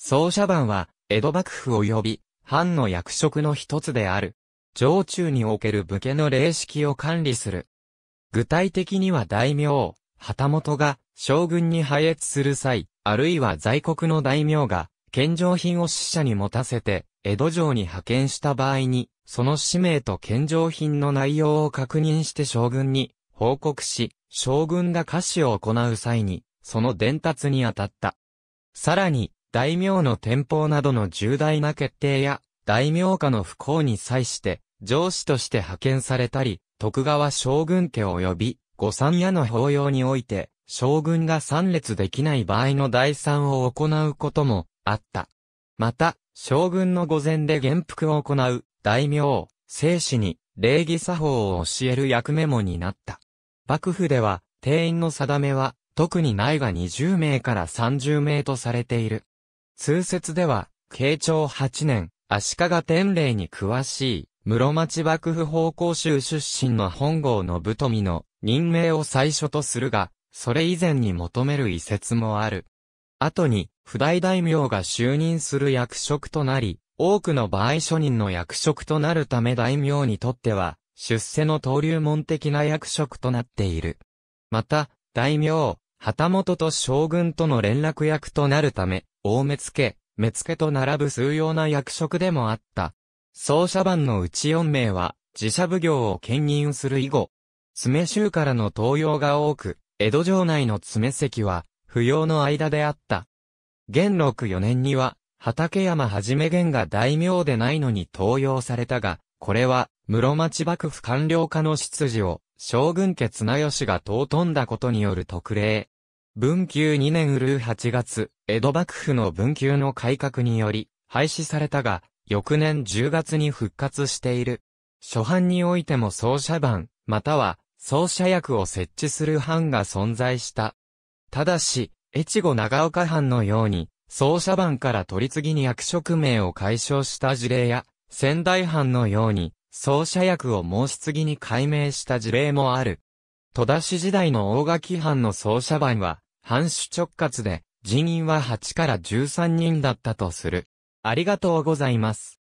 奏者番は、江戸幕府及び、藩の役職の一つである。常中における武家の礼式を管理する。具体的には大名、旗本が将軍に配越する際、あるいは在国の大名が、献上品を死者に持たせて、江戸城に派遣した場合に、その使命と献上品の内容を確認して将軍に報告し、将軍が歌詞を行う際に、その伝達に当たった。さらに、大名の天保などの重大な決定や、大名家の不幸に際して、上司として派遣されたり、徳川将軍家及び、御三家の法要において、将軍が参列できない場合の第三を行うことも、あった。また、将軍の御前で元服を行う、大名、生死に、礼儀作法を教える役目も担った。幕府では、定員の定めは、特に内が20名から30名とされている。通説では、慶長8年、足利天霊に詳しい、室町幕府奉公州出身の本郷信富の任命を最初とするが、それ以前に求める遺説もある。後に、不代大名が就任する役職となり、多くの場合初任の役職となるため大名にとっては、出世の登竜門的な役職となっている。また、大名、旗本と将軍との連絡役となるため、大目付、目付と並ぶ数様な役職でもあった。奏者番のうち4名は、自社奉行を兼任する以後、詰州からの登用が多く、江戸城内の詰席は、不要の間であった。元禄4年には、畠山はじめ元が大名でないのに登用されたが、これは、室町幕府官僚化の執事を、将軍家綱吉が尊んだことによる特例、文久2年うる8月、江戸幕府の文久の改革により、廃止されたが、翌年10月に復活している。初版においても奏者版、または、奏者役を設置する版が存在した。ただし、越後長岡藩のように、奏者版から取り次ぎに役職名を解消した事例や、仙台藩のように、奏者役を申し継ぎに改名した事例もある。戸田氏時代の大垣藩の奏者版は、藩主直轄で、人員は8から13人だったとする。ありがとうございます。